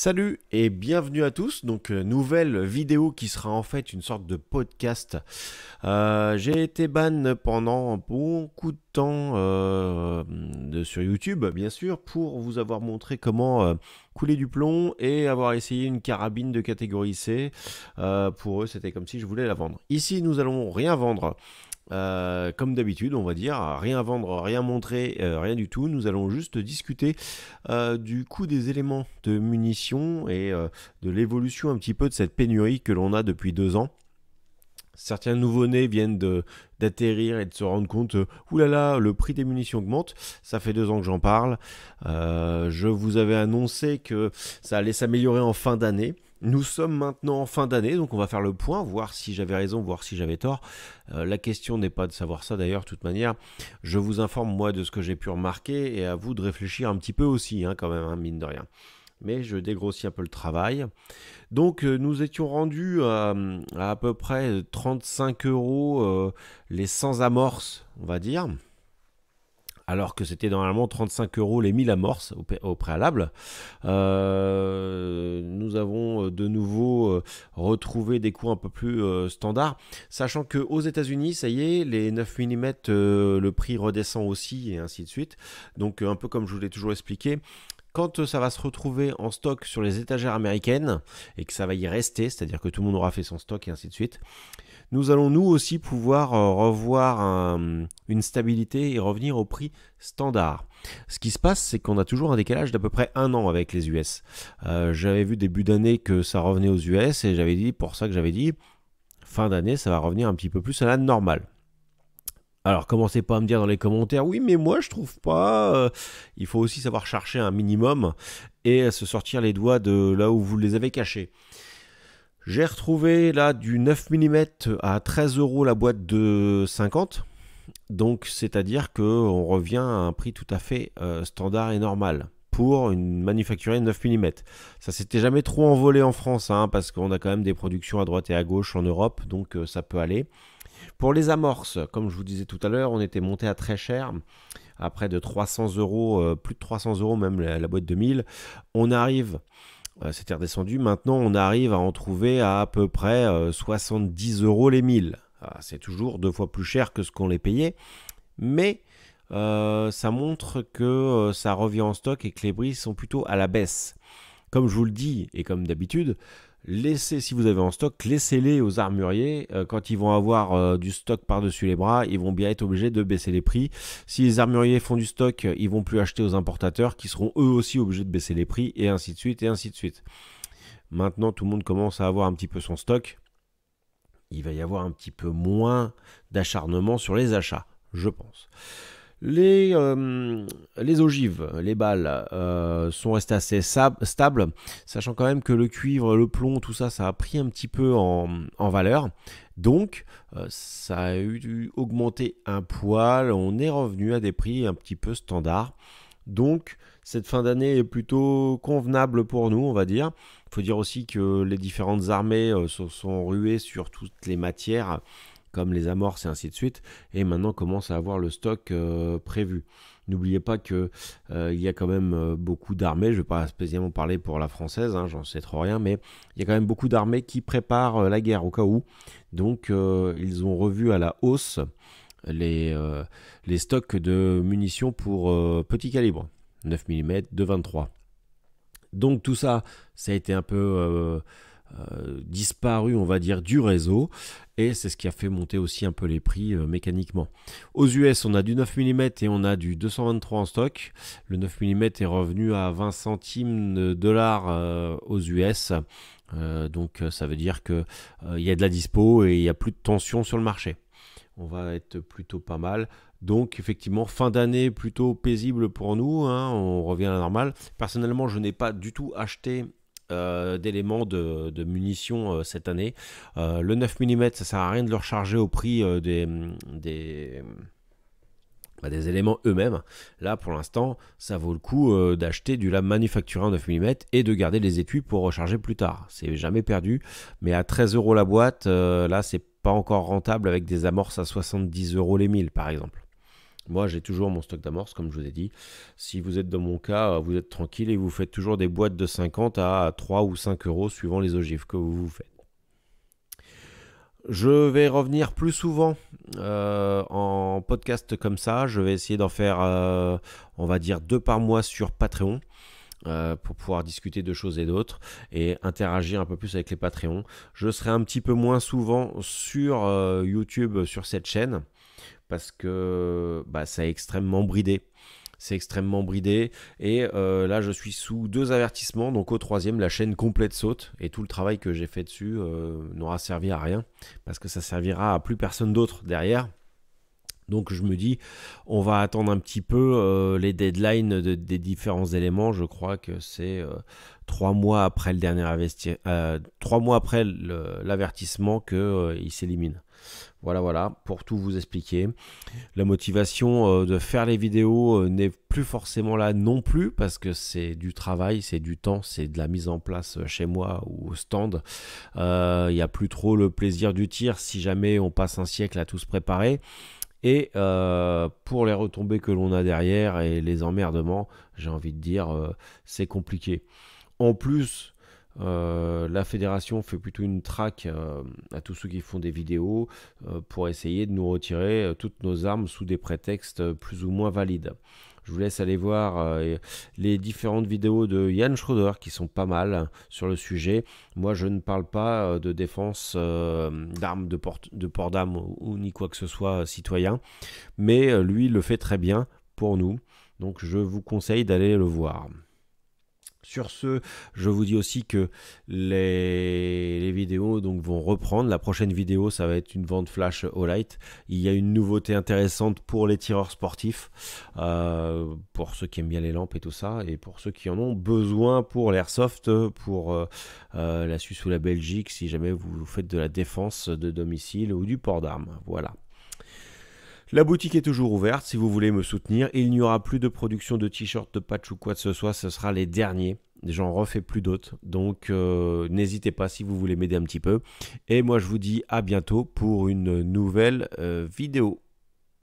Salut et bienvenue à tous. Donc euh, nouvelle vidéo qui sera en fait une sorte de podcast. Euh, j'ai été ban pendant beaucoup de temps euh, sur YouTube, bien sûr, pour vous avoir montré comment couler du plomb et avoir essayé une carabine de catégorie C. pour eux, c'était comme si je voulais la vendre. Ici, nous allons rien vendre. Euh, comme d'habitude, on va dire, rien vendre, rien montrer, euh, rien du tout. Nous allons juste discuter euh, du coût des éléments de munitions et de l'évolution un petit peu de cette pénurie que l'on a depuis deux ans. Certains nouveau-nés viennent d'atterrir et de se rendre compte, oulala, là là, le prix des munitions augmente, ça fait deux ans que j'en parle, je vous avais annoncé que ça allait s'améliorer en fin d'année, nous sommes maintenant en fin d'année, donc on va faire le point, voir si j'avais raison, voir si j'avais tort. Euh, la question n'est pas de savoir ça d'ailleurs, de toute manière. Je vous informe moi de ce que j'ai pu remarquer et à vous de réfléchir un petit peu aussi, hein, quand même, hein, mine de rien. Mais je dégrossis un peu le travail. Donc euh, nous étions rendus à à peu près 35 euros euh, les sans amorces, on va dire alors que c'était normalement 35 euros les 1000 amorces au, préalable. Euh, nous avons euh, de nouveau euh, retrouvé des coûts un peu plus standards, sachant que aux États-Unis, ça y est, les 9 mm, le prix redescend aussi et ainsi de suite. Donc un peu comme je vous l'ai toujours expliqué, quand ça va se retrouver en stock sur les étagères américaines et que ça va y rester, c'est-à-dire que tout le monde aura fait son stock et ainsi de suite, nous allons nous aussi pouvoir euh, revoir une stabilité et revenir au prix standard. Ce qui se passe, c'est qu'on a toujours un décalage d'à peu près un an avec les US. Euh, j'avais vu début d'année que ça revenait aux US et j'avais dit, pour ça que j'avais dit, fin d'année, ça va revenir un petit peu plus à la normale. Alors commencez pas à me dire dans les commentaires, oui mais moi je trouve pas, euh, il faut aussi savoir chercher un minimum et se sortir les doigts de là où vous les avez cachés. J'ai retrouvé là du 9 mm à 13 euros la boîte de 50. Donc c'est-à-dire qu'on revient à un prix tout à fait euh, standard et normal pour une manufacturée 9 mm. Ça s'était jamais trop envolé en France hein, parce qu'on a quand même des productions à droite et à gauche en Europe, donc euh, ça peut aller. Pour les amorces, comme je vous disais tout à l'heure, on était monté à très cher, après de 300 euros, euh, plus de 300 euros même la boîte de 1000. On arrive euh, c'était redescendu. Maintenant, on arrive à en trouver à peu près 70 euh, euros les 1000. Ah, c'est toujours deux fois plus cher que ce qu'on les payait, mais euh, ça montre que ça revient en stock et que les prix sont plutôt à la baisse. Comme je vous le dis, et comme d'habitude, laissez, si vous avez en stock, laissez-les aux armuriers. Euh, quand ils vont avoir euh, du stock par-dessus les bras, ils vont bien être obligés de baisser les prix. Si les armuriers font du stock, ils vont plus acheter aux importateurs qui seront eux aussi obligés de baisser les prix, et ainsi de suite, et ainsi de suite. Maintenant, tout le monde commence à avoir un petit peu son stock. Il va y avoir un petit peu moins d'acharnement sur les achats, je pense. Euh, les, ogives, les balles euh, sont restées assez stables, sachant quand même que le cuivre, le plomb, tout ça, ça a pris un petit peu en, valeur. Donc, euh, ça a eu augmenter un poil. On est revenu à des prix un petit peu standards. Donc, cette fin d'année est plutôt convenable pour nous, on va dire. Il faut dire aussi que les différentes armées se sont ruées sur toutes les matières comme les amorces et ainsi de suite, et maintenant commence à avoir le stock euh, prévu. N'oubliez pas que euh, il y a quand même euh, beaucoup d'armées, je ne vais pas spécialement parler pour la française, hein, j'en sais trop rien, mais il y a quand même beaucoup d'armées qui préparent la guerre au cas où. Donc ils ont revu à la hausse les, les stocks de munitions pour petit calibre, 9 mm, 2,23. Donc tout ça, ça a été un peu euh, disparu, on va dire, du réseau. Et c'est ce qui a fait monter aussi un peu les prix euh, mécaniquement. Aux US, on a du 9 mm et on a du 223 en stock. Le 9 mm est revenu à 20 centimes de dollars euh, aux US. donc ça veut dire il y a de la dispo et il n'y a plus de tension sur le marché. On va être plutôt pas mal. Donc effectivement, fin d'année plutôt paisible pour nous, hein. on revient à la normale. Personnellement, je n'ai pas du tout acheté euh, d'éléments de, munitions euh, cette année. Euh, le 9 mm, ça sert à rien de le recharger au prix des, bah, des éléments eux-mêmes. Là, pour l'instant, ça vaut le coup d'acheter du lab manufacturé en 9 mm et de garder les étuis pour recharger plus tard. C'est jamais perdu, mais à 13 euros la boîte, là, c'est pas encore rentable avec des amorces à 70 euros les 1000 par exemple. Moi, j'ai toujours mon stock d'amorce, comme je vous ai dit. Si vous êtes dans mon cas, euh, vous êtes tranquille et vous faites toujours des boîtes de 50 à 3 ou 5 euros suivant les ogives que vous faites. Je vais revenir plus souvent euh, en podcast comme ça. Je vais essayer d'en faire, euh, on va dire, deux par mois sur Patreon. pour pouvoir discuter de choses et d'autres et interagir un peu plus avec les Patreons. Je serai un petit peu moins souvent sur YouTube, sur cette chaîne parce que bah, ça extrêmement bridé. C'est extrêmement bridé. Et euh, là, je suis sous deux avertissements. Donc, au troisième, la chaîne complète saute. Et tout le travail que j'ai fait dessus euh, n'aura servi à rien. Parce que ça servira à plus personne d'autre derrière. Donc je me dis, on va attendre un petit peu euh, les deadlines des différents éléments. Je crois que c'est euh, trois mois après le dernier euh, trois mois après l'avertissement qu'il s'élimine. Voilà, voilà, pour tout vous expliquer. La motivation de faire les vidéos n'est plus forcément là non plus, parce que c'est du travail, c'est du temps, c'est de la mise en place chez moi ou au stand. Il n'y a plus trop le plaisir du tir si jamais on passe un siècle à tout se préparer. Et euh, pour les retombées que l'on a derrière et les emmerdements, j'ai envie de dire, euh, c'est compliqué. En plus, euh, la fédération fait plutôt une traque euh, à tous ceux qui font des vidéos euh, pour essayer de nous retirer toutes nos armes sous des prétextes plus ou moins valides. Je vous laisse aller voir les différentes vidéos de Yann Schroeder qui sont pas mal hein, sur le sujet. Moi, je ne parle pas de défense d'armes, de, de port d'armes ou, ni quoi que ce soit citoyen, mais lui le fait très bien pour nous. Donc, je vous conseille d'aller le voir. Sur ce, je vous dis aussi que les, vidéos donc, vont reprendre. La prochaine vidéo, ça va être une vente flash au light. Il y a une nouveauté intéressante pour les tireurs sportifs, euh, pour ceux qui aiment bien les lampes et tout ça, et pour ceux qui en ont besoin pour l'airsoft, pour euh, euh, la Suisse ou la Belgique, si jamais vous faites de la défense de domicile ou du port d'armes. Voilà. La boutique est toujours ouverte si vous voulez me soutenir. Il n'y aura plus de production de t-shirts, de patch ou quoi que ce soit. Ce sera les derniers. J'en refais plus d'autres. Donc euh, n'hésitez pas si vous voulez m'aider un petit peu. Et moi je vous dis à bientôt pour une nouvelle euh, vidéo.